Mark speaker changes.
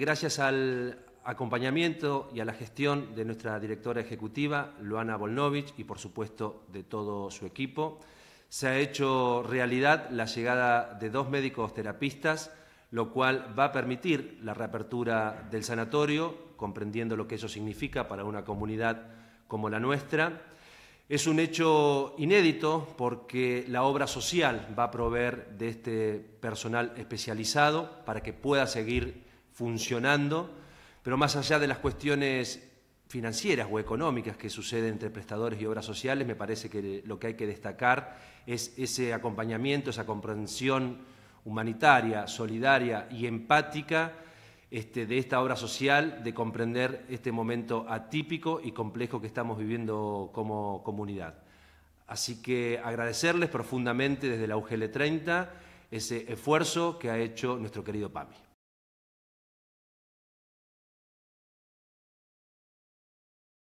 Speaker 1: Gracias al acompañamiento y a la gestión de nuestra directora ejecutiva, Luana Volnovich, y por supuesto de todo su equipo, se ha hecho realidad la llegada de dos médicos terapistas, lo cual va a permitir la reapertura del sanatorio, comprendiendo lo que eso significa para una comunidad como la nuestra. Es un hecho inédito porque la obra social va a proveer de este personal especializado para que pueda seguir funcionando, pero más allá de las cuestiones financieras o económicas que suceden entre prestadores y obras sociales, me parece que lo que hay que destacar es ese acompañamiento, esa comprensión humanitaria, solidaria y empática este, de esta obra social, de comprender este momento atípico y complejo que estamos viviendo como comunidad. Así que agradecerles profundamente desde la UGL 30 ese esfuerzo que ha hecho nuestro querido PAMI.